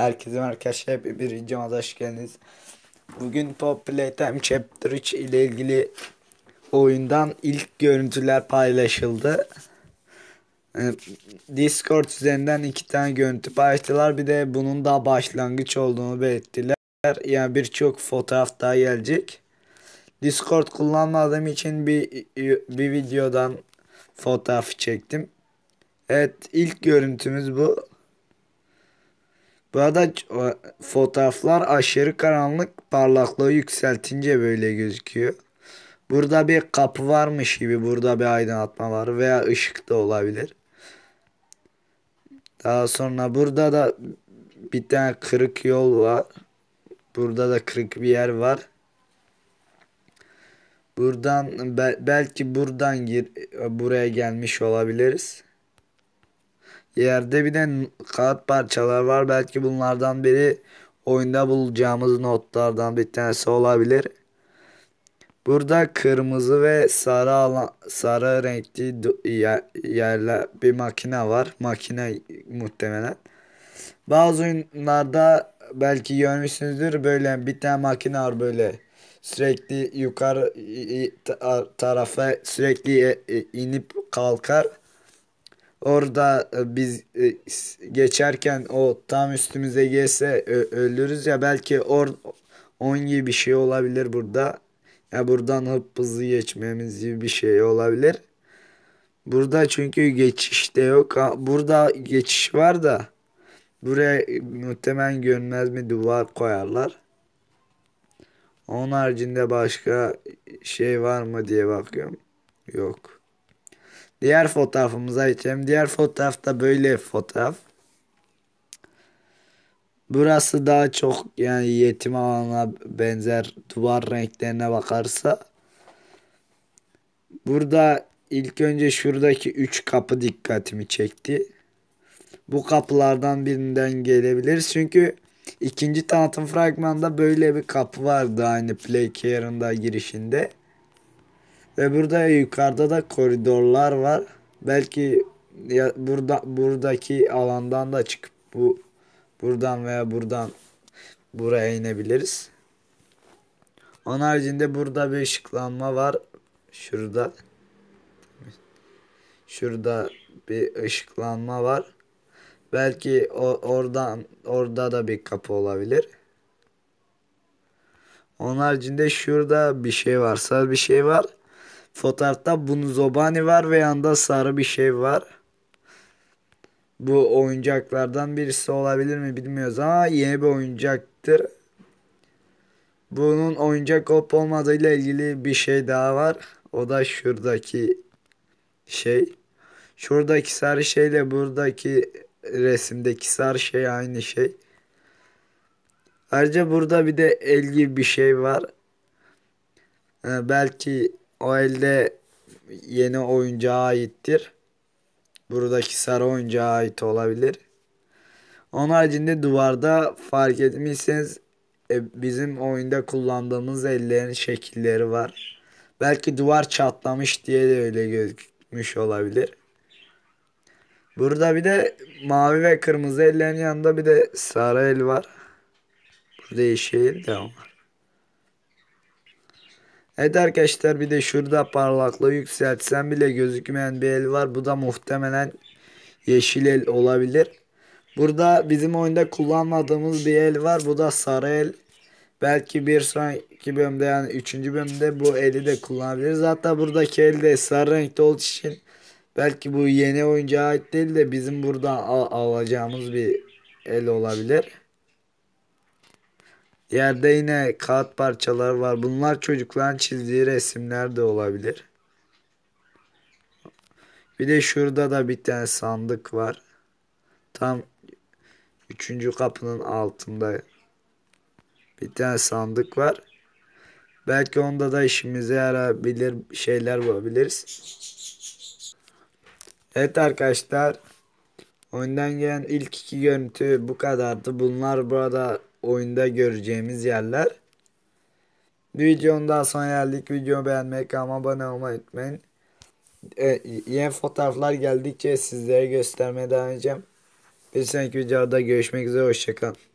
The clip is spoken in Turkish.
Herkese arkadaşlar hep bir videoma hoş geldiniz. Bugün Pop Playtime Chapter 3 ile ilgili oyundan ilk görüntüler paylaşıldı. Ee, Discord üzerinden iki tane görüntü paylaştılar. Bir de bunun daha başlangıç olduğunu belirttiler. Yani birçok fotoğraf daha gelecek. Discord kullanmadığım için bir, bir videodan fotoğraf çektim. Evet ilk görüntümüz bu. Burada fotoğraflar aşırı karanlık parlaklığı yükseltince böyle gözüküyor. Burada bir kapı varmış gibi burada bir aydınlatma var veya ışık da olabilir. Daha sonra burada da bir tane kırık yol var. Burada da kırık bir yer var. Buradan be, belki buradan gir buraya gelmiş olabiliriz. Yerde bir de kağıt parçalar var. Belki bunlardan biri oyunda bulacağımız notlardan bir tanesi olabilir. Burada kırmızı ve sarı alan, sarı renkli yerler bir makine var. Makine muhtemelen. Bazı oyunlarda belki görmüşsünüzdür böyle bir tane makine var böyle sürekli yukarı tarafa sürekli e, inip kalkar. Orada e, biz e, geçerken o tam üstümüze gelse ölürüz ya belki or 10 gibi bir şey olabilir burada. Ya buradan hıp hızlı geçmemiz gibi bir şey olabilir. Burada çünkü geçişte yok. Burada geçiş var da buraya e, muhtemelen görünmez mi duvar koyarlar. Onun haricinde başka şey var mı diye bakıyorum. Yok. Diğer fotoğrafımıza geçelim. Diğer fotoğrafta böyle fotoğraf. Burası daha çok yani yetim alanına benzer duvar renklerine bakarsa. Burada ilk önce şuradaki 3 kapı dikkatimi çekti. Bu kapılardan birinden gelebilir. Çünkü ikinci tanıtım fragmanında böyle bir kapı vardı aynı Play da girişinde. Ve burada yukarıda da koridorlar var. Belki ya burada buradaki alandan da çıkıp bu buradan veya buradan buraya inebiliriz. Onun haricinde burada bir ışıklanma var. Şurada. Şurada bir ışıklanma var. Belki o, oradan orada da bir kapı olabilir. Onun haricinde şurada bir şey varsa bir şey var. Fotoğrafta bunu zobani var ve yanında sarı bir şey var. Bu oyuncaklardan birisi olabilir mi bilmiyoruz ama yeni bir oyuncaktır. Bunun oyuncak olup olmadığıyla ilgili bir şey daha var. O da şuradaki şey. Şuradaki sarı şeyle buradaki resimdeki sarı şey aynı şey. Ayrıca burada bir de el gibi bir şey var. Ee, belki o elde yeni oyuncağa aittir. Buradaki sarı oyuncağa ait olabilir. Onun haricinde duvarda fark etmişseniz e, bizim oyunda kullandığımız ellerin şekilleri var. Belki duvar çatlamış diye de öyle gözükmüş olabilir. Burada bir de mavi ve kırmızı ellerin yanında bir de sarı el var. Burada yeşil de var. Evet arkadaşlar bir de şurada parlaklığı yükseltsen bile gözükmeyen bir el var. Bu da muhtemelen yeşil el olabilir. Burada bizim oyunda kullanmadığımız bir el var. Bu da sarı el. Belki bir sonraki bölümde yani 3. bölümde bu eli de kullanabiliriz. Hatta buradaki el de sarı renkte olduğu için belki bu yeni oyuncağa ait değil de bizim burada al alacağımız bir el olabilir. Yerde yine kağıt parçaları var. Bunlar çocukların çizdiği resimler de olabilir. Bir de şurada da bir tane sandık var. Tam üçüncü kapının altında bir tane sandık var. Belki onda da işimize yarabilir şeyler bulabiliriz. Evet arkadaşlar. Oyundan gelen ilk iki görüntü bu kadardı. Bunlar burada oyunda göreceğimiz yerler. Bir videonun daha sonuna geldik. Videoyu beğenmeyi, abone olmayı unutmayın. E, yeni fotoğraflar geldikçe sizlere göstermeye devam edeceğim. Bir sonraki videoda görüşmek üzere. Hoşçakalın.